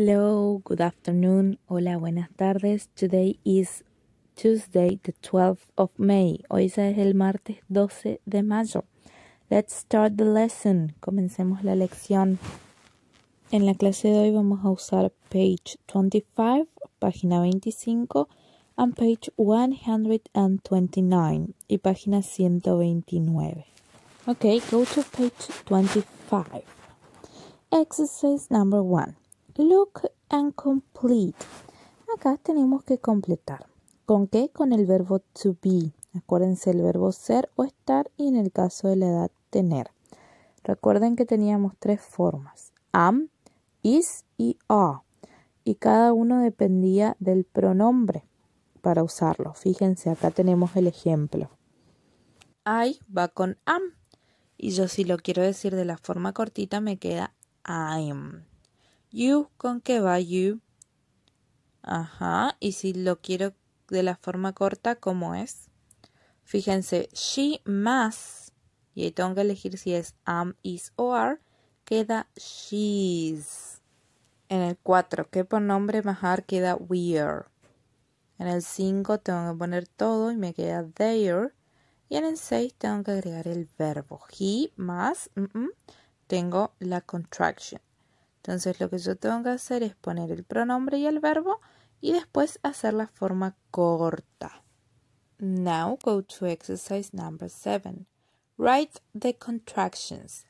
Hello, good afternoon. Hola, buenas tardes. Today is Tuesday, the 12th of May. Hoy es el martes 12 de mayo. Let's start the lesson. Comencemos la lección. En la clase de hoy vamos a usar page 25, página 25, and page 129 y página 129. Okay, go to page 25. Exercise number 1. Look and complete. Acá tenemos que completar. ¿Con qué? Con el verbo to be. Acuérdense el verbo ser o estar y en el caso de la edad tener. Recuerden que teníamos tres formas. Am, is y are. Y cada uno dependía del pronombre para usarlo. Fíjense, acá tenemos el ejemplo. I va con am. Y yo si lo quiero decir de la forma cortita me queda I'm. You con qué va you. Ajá, y si lo quiero de la forma corta, ¿cómo es? Fíjense, she más, y ahí tengo que elegir si es am, is o are, queda she's. En el 4, ¿qué por más are queda we're? En el 5 tengo que poner todo y me queda there. Y en el 6 tengo que agregar el verbo he más mm, mm, tengo la contraction. Entonces lo que yo tengo que hacer es poner el pronombre y el verbo y después hacer la forma corta. Now go to exercise number seven. Write the contractions.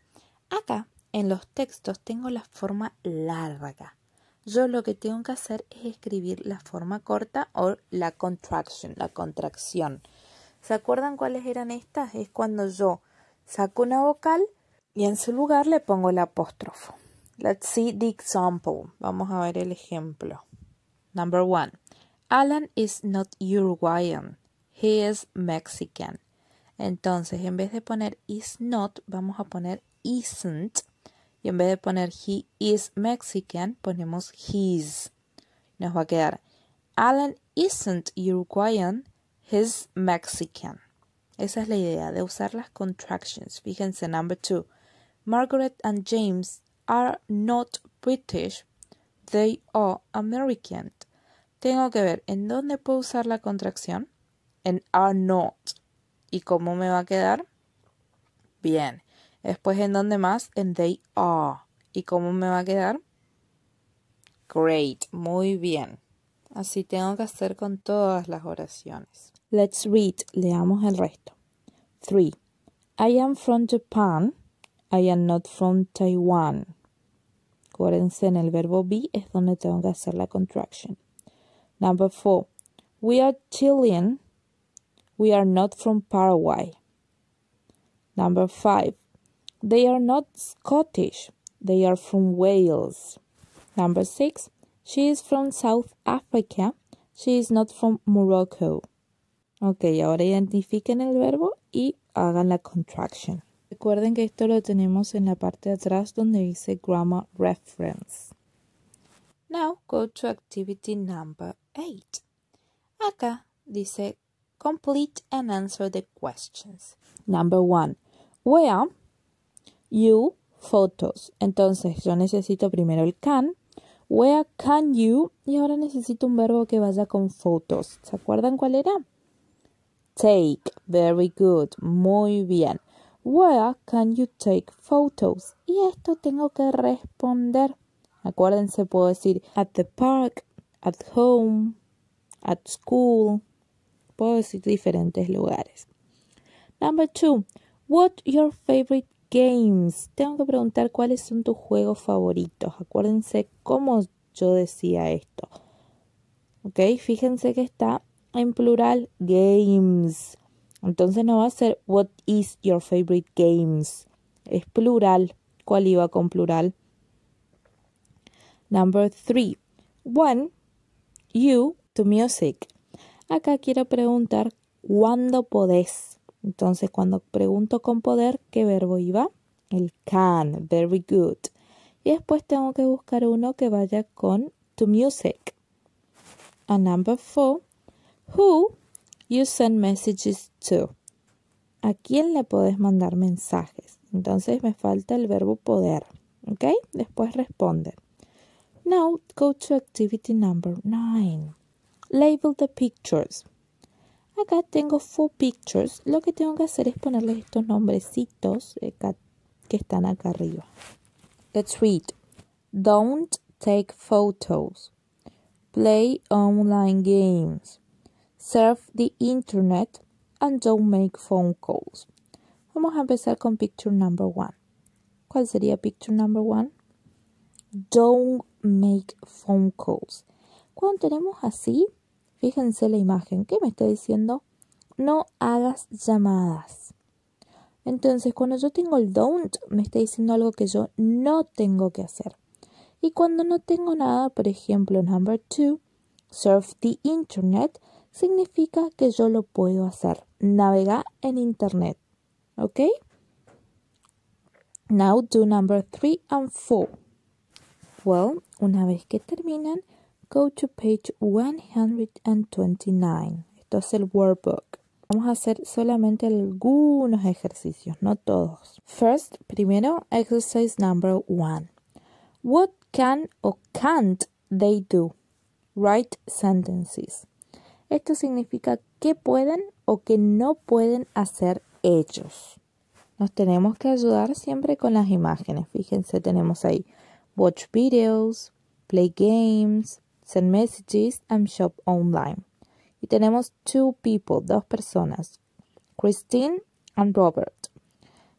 Acá en los textos tengo la forma larga. Yo lo que tengo que hacer es escribir la forma corta o la contraction, la contracción. ¿Se acuerdan cuáles eran estas? Es cuando yo saco una vocal y en su lugar le pongo el apóstrofo. Let's see the example. Vamos a ver el ejemplo. Number one. Alan is not Uruguayan. He is Mexican. Entonces, en vez de poner is not, vamos a poner isn't. Y en vez de poner he is Mexican, ponemos his. Nos va a quedar Alan isn't Uruguayan, he's Mexican. Esa es la idea de usar las contractions. Fíjense, number two. Margaret and James are not British, they are American. Tengo que ver en dónde puedo usar la contracción. En are not. ¿Y cómo me va a quedar? Bien. Después en dónde más? En they are. ¿Y cómo me va a quedar? Great. Muy bien. Así tengo que hacer con todas las oraciones. Let's read. Leamos el resto. 3. I am from Japan. I am not from Taiwan. Acuérdense, en el verbo be es donde tengo que hacer la contraction. Number four. We are Chilean. We are not from Paraguay. Number five. They are not Scottish. They are from Wales. Number six. She is from South Africa. She is not from Morocco. Ok, ahora identifiquen el verbo y hagan la contraction. Recuerden que esto lo tenemos en la parte de atrás donde dice Grammar Reference. Now go to activity number 8. Acá dice complete and answer the questions. Number 1. Where you photos. Entonces yo necesito primero el can. Where can you? Y ahora necesito un verbo que vaya con fotos. ¿Se acuerdan cuál era? Take. Very good. Muy bien. Where can you take photos? Y esto tengo que responder. Acuérdense, puedo decir at the park, at home, at school. Puedo decir diferentes lugares. Number two, what your favorite games? Tengo que preguntar cuáles son tus juegos favoritos. Acuérdense cómo yo decía esto. Ok, fíjense que está en plural games. Entonces no va a ser what is your favorite games. Es plural. ¿Cuál iba con plural? Number three. When you to music. Acá quiero preguntar cuándo podés. Entonces, cuando pregunto con poder, ¿qué verbo iba? El can, very good. Y después tengo que buscar uno que vaya con to music. A number four, who you send messages ¿A quién le puedes mandar mensajes? Entonces me falta el verbo poder. ¿Ok? Después responde. Now go to activity number nine. Label the pictures. Acá tengo four pictures. Lo que tengo que hacer es ponerles estos nombrecitos que están acá arriba. Let's read. Don't take photos. Play online games. Surf the internet and don't make phone calls. Vamos a empezar con picture number one. ¿Cuál sería picture number one? Don't make phone calls. Cuando tenemos así, fíjense la imagen. ¿Qué me está diciendo? No hagas llamadas. Entonces, cuando yo tengo el don't, me está diciendo algo que yo no tengo que hacer. Y cuando no tengo nada, por ejemplo, number two, surf the internet, significa que yo lo puedo hacer. Navega en Internet. ¿Ok? Now do number three and four. Well, una vez que terminan, go to page 129. Esto es el workbook. Vamos a hacer solamente algunos ejercicios, no todos. First, primero, exercise number one. What can or can't they do? Write sentences. Esto significa que pueden o que no pueden hacer ellos. Nos tenemos que ayudar siempre con las imágenes. Fíjense, tenemos ahí watch videos, play games, send messages and shop online. Y tenemos two people, dos personas, Christine and Robert.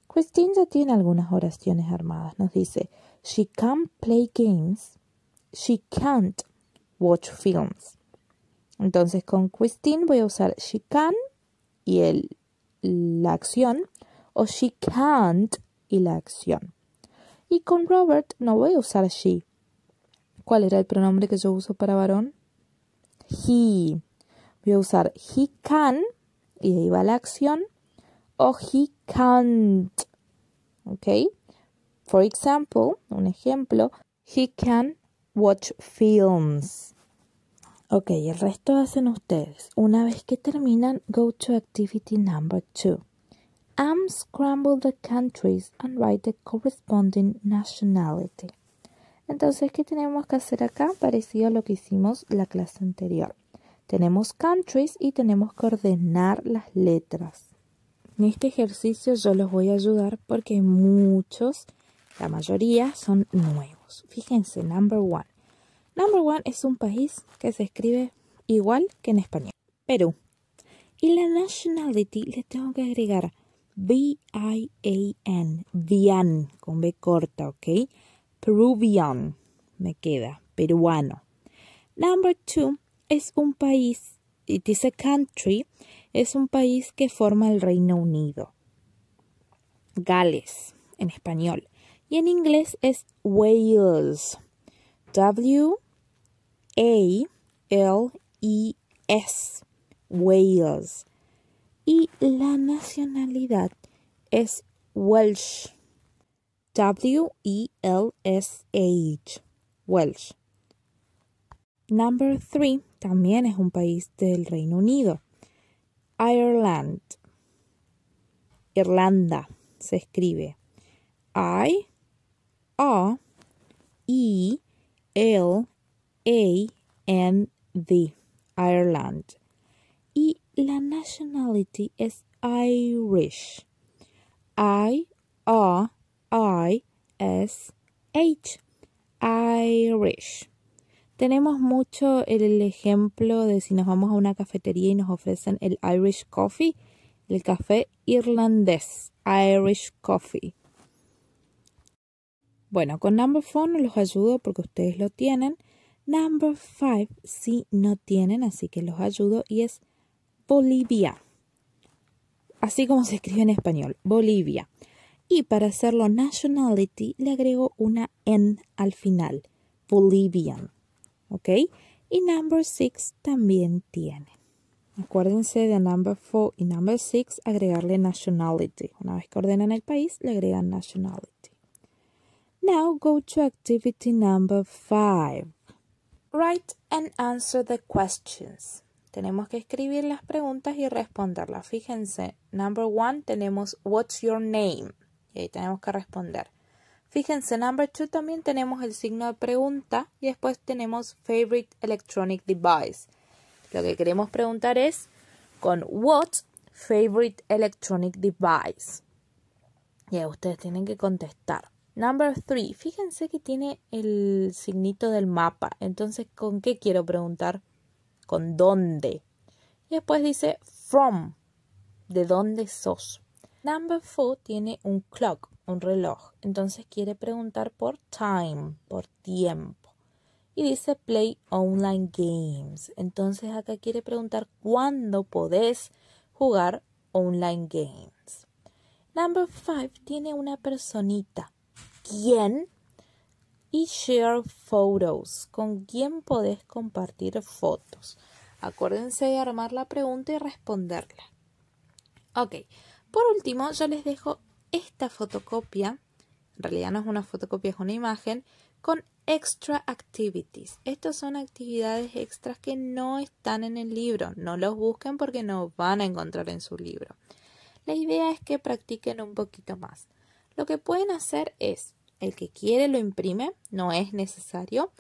Christine ya tiene algunas oraciones armadas. Nos dice, she can't play games, she can't watch films. Entonces con Christine voy a usar she can y la acción, o she can't y la acción. Y con Robert no voy a usar she. ¿Cuál era el pronombre que yo uso para varón? He. Voy a usar he can y ahí va la acción o he can't. ¿Ok? For example, un ejemplo, he can watch films. Ok, el resto hacen ustedes. Una vez que terminan, go to activity number two. Unscramble the countries and write the corresponding nationality. Entonces, ¿qué tenemos que hacer acá? Parecido a lo que hicimos la clase anterior. Tenemos countries y tenemos que ordenar las letras. En este ejercicio yo los voy a ayudar porque muchos, la mayoría, son nuevos. Fíjense, number one. Number One es un país que se escribe igual que en español. Perú. Y la nationality le tengo que agregar B-I-A-N, Vian, con B corta, ¿ok? Peruvian, me queda, peruano. Number two es un país, it is a country, es un país que forma el Reino Unido. Gales, en español. Y en inglés es Wales. W A L E S Wales y la nacionalidad es Welsh W E L S H Welsh Number 3 también es un país del Reino Unido. Ireland. Irlanda se escribe I A E L A N D, Ireland. Y la nationality es Irish. I R I S H, Irish. Tenemos mucho el ejemplo de si nos vamos a una cafetería y nos ofrecen el Irish coffee, el café irlandés, Irish coffee. Bueno, con number four no los ayudo porque ustedes lo tienen. Number five sí no tienen, así que los ayudo y es Bolivia. Así como se escribe en español, Bolivia. Y para hacerlo nationality le agrego una N al final, Bolivian. ¿Ok? Y number six también tiene. Acuérdense de number 4 y number 6 agregarle nationality. Una vez que ordenan el país, le agregan nationality. Now go to activity number 5. Write and answer the questions. Tenemos que escribir las preguntas y responderlas. Fíjense, number one tenemos what's your name. Y ahí tenemos que responder. Fíjense, number 2 también tenemos el signo de pregunta y después tenemos favorite electronic device. Lo que queremos preguntar es con what favorite electronic device. Y ahí ustedes tienen que contestar. Number three. Fíjense que tiene el signito del mapa. Entonces, ¿con qué quiero preguntar? Con dónde. Y después dice from. ¿De dónde sos? Number four tiene un clock, un reloj. Entonces quiere preguntar por time, por tiempo. Y dice play online games. Entonces acá quiere preguntar cuándo podés jugar online games. Number 5 tiene una personita quién y share photos. ¿Con quién podés compartir fotos? Acuérdense de armar la pregunta y responderla. Ok, por último yo les dejo esta fotocopia, en realidad no es una fotocopia, es una imagen, con extra activities. Estas son actividades extras que no están en el libro, no los busquen porque no van a encontrar en su libro. La idea es que practiquen un poquito más. Lo que pueden hacer es el que quiere lo imprime, no es necesario.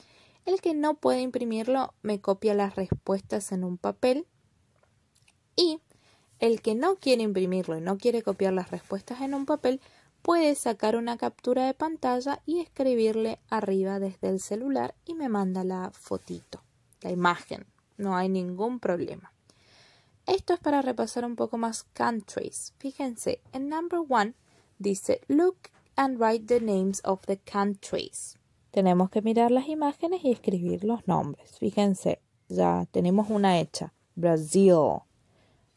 El que no puede imprimirlo me copia las respuestas en un papel. Y el que no quiere imprimirlo y no quiere copiar las respuestas en un papel puede sacar una captura de pantalla y escribirle arriba desde el celular y me manda la fotito, la imagen. No hay ningún problema. Esto es para repasar un poco más countries. Fíjense, en number one dice look and write the names of the countries. Tenemos que mirar las imágenes y escribir los nombres. Fíjense, ya tenemos una hecha. Brasil.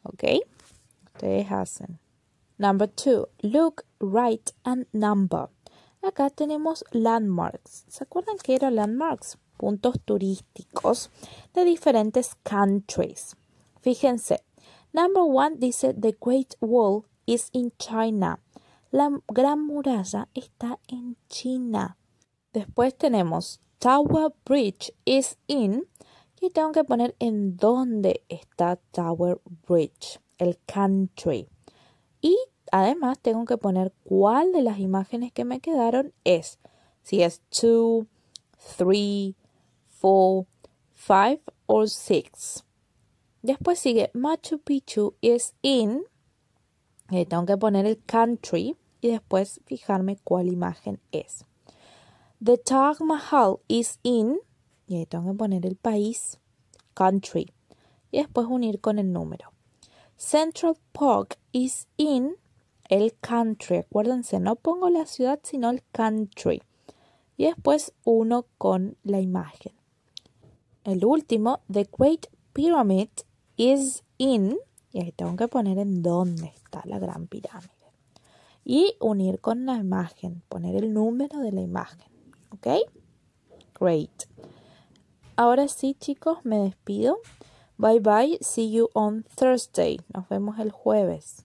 ¿Ok? Ustedes hacen. Number two. Look, write and number. Acá tenemos landmarks. ¿Se acuerdan que era landmarks? Puntos turísticos de diferentes countries. Fíjense. Number one dice The Great Wall is in China. La Gran Muralla está en China. Después tenemos Tower Bridge is in. Y tengo que poner en dónde está Tower Bridge, el country. Y además tengo que poner cuál de las imágenes que me quedaron es. Si es 2, 3, 4, 5 o 6. Después sigue Machu Picchu is in. Y tengo que poner el country y después fijarme cuál imagen es. The Taj Mahal is in, y ahí tengo que poner el país, country, y después unir con el número. Central Park is in el country. Acuérdense, no pongo la ciudad, sino el country. Y después uno con la imagen. El último, The Great Pyramid is in. Y ahí tengo que poner en dónde está la gran pirámide y unir con la imagen, poner el número de la imagen. ¿Ok? Great. Ahora sí, chicos, me despido. Bye bye. See you on Thursday. Nos vemos el jueves.